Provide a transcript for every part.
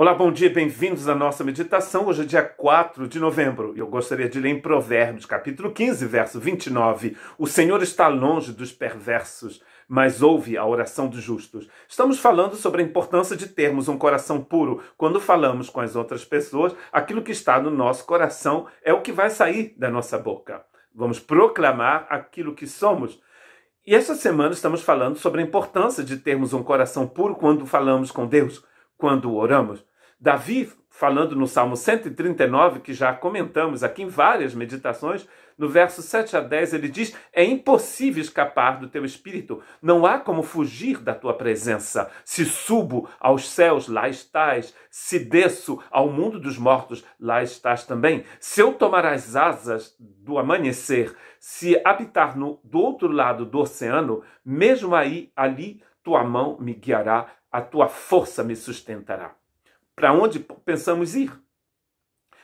Olá, bom dia, bem-vindos à nossa meditação. Hoje é dia 4 de novembro e eu gostaria de ler em Provérbios, capítulo 15, verso 29. O Senhor está longe dos perversos, mas ouve a oração dos justos. Estamos falando sobre a importância de termos um coração puro. Quando falamos com as outras pessoas, aquilo que está no nosso coração é o que vai sair da nossa boca. Vamos proclamar aquilo que somos. E esta semana estamos falando sobre a importância de termos um coração puro quando falamos com Deus quando oramos. Davi, falando no Salmo 139, que já comentamos aqui em várias meditações, no verso 7 a 10, ele diz: É impossível escapar do teu espírito, não há como fugir da tua presença. Se subo aos céus, lá estás. Se desço ao mundo dos mortos, lá estás também. Se eu tomar as asas do amanhecer, se habitar no, do outro lado do oceano, mesmo aí, ali, tua mão me guiará, a tua força me sustentará. Para onde pensamos ir?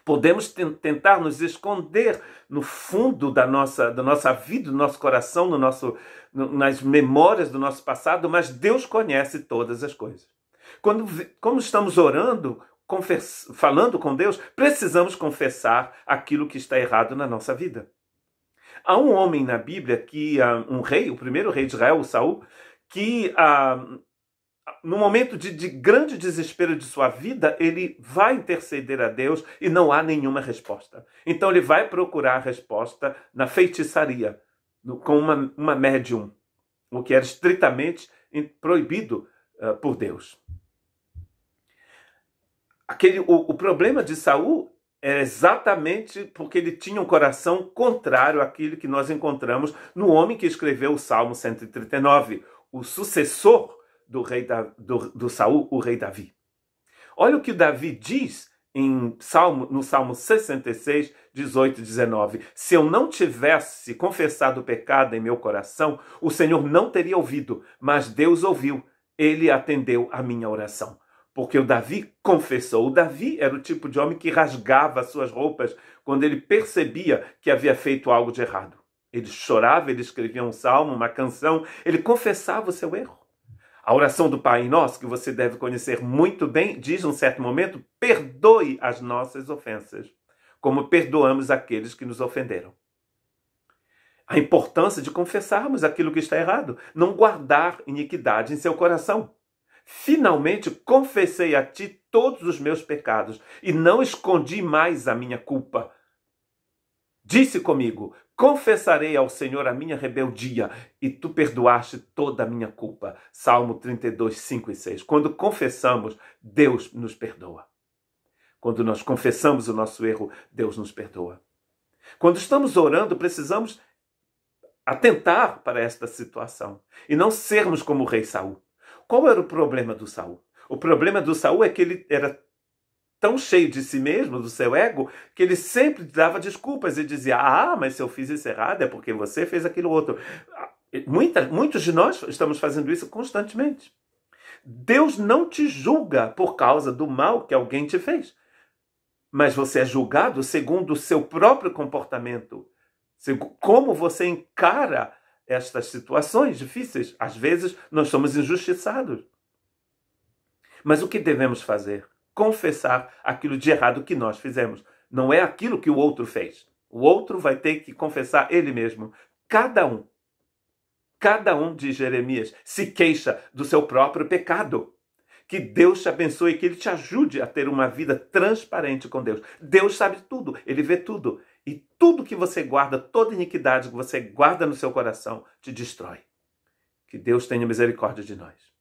Podemos tentar nos esconder no fundo da nossa, da nossa vida, do nosso coração, no nosso, nas memórias do nosso passado, mas Deus conhece todas as coisas. Quando, como estamos orando, confess, falando com Deus, precisamos confessar aquilo que está errado na nossa vida. Há um homem na Bíblia que, ah, um rei, o primeiro rei de Israel, Saul, que ah, no momento de, de, grande desespero de sua vida, ele vai interceder a Deus e não há nenhuma resposta. Então ele vai procurar a resposta na feitiçaria, no, com uma, uma médium, o que era estritamente proibido uh, por Deus. Aquele, o, o problema de Saul é exatamente porque ele tinha um coração contrário àquilo que nós encontramos no homem que escreveu o Salmo 139 o sucessor do rei da, do, do Saul, o rei Davi. Olha o que Davi diz em Salmo, no Salmo 66, 18 e 19. Se eu não tivesse confessado o pecado em meu coração, o Senhor não teria ouvido, mas Deus ouviu, ele atendeu a minha oração. Porque o Davi confessou. O Davi era o tipo de homem que rasgava suas roupas quando ele percebia que havia feito algo de errado. Ele chorava, ele escrevia um salmo, uma canção, ele confessava o seu erro. A oração do Pai Nosso, que você deve conhecer muito bem, diz num certo momento: perdoe as nossas ofensas, como perdoamos aqueles que nos ofenderam. A importância de confessarmos aquilo que está errado, não guardar iniquidade em seu coração. Finalmente confessei a ti todos os meus pecados e não escondi mais a minha culpa. Disse comigo: Confessarei ao Senhor a minha rebeldia e tu perdoaste toda a minha culpa. Salmo 32, 5 e 6. Quando confessamos, Deus nos perdoa. Quando nós confessamos o nosso erro, Deus nos perdoa. Quando estamos orando, precisamos atentar para esta situação e não sermos como o rei Saul. Qual era o problema do Saul? O problema do Saul é que ele era tão cheio de si mesmo, do seu ego, que ele sempre dava desculpas e dizia: Ah, mas se eu fiz isso errado é porque você fez aquilo outro. Ah, muita, muitos de nós estamos fazendo isso constantemente. Deus não te julga por causa do mal que alguém te fez, mas você é julgado segundo o seu próprio comportamento, como você encara estas situações difíceis. Às vezes nós somos injustiçados. Mas o que devemos fazer? confessar aquilo de errado que nós fizemos. Não é aquilo que o outro fez. O outro vai ter que confessar ele mesmo. Cada um, cada um de Jeremias se queixa do seu próprio pecado. Que Deus te abençoe, que Ele te ajude a ter uma vida transparente com Deus. Deus sabe tudo, Ele vê tudo. E tudo que você guarda, toda iniquidade que você guarda no seu coração, te destrói. Que Deus tenha misericórdia de nós.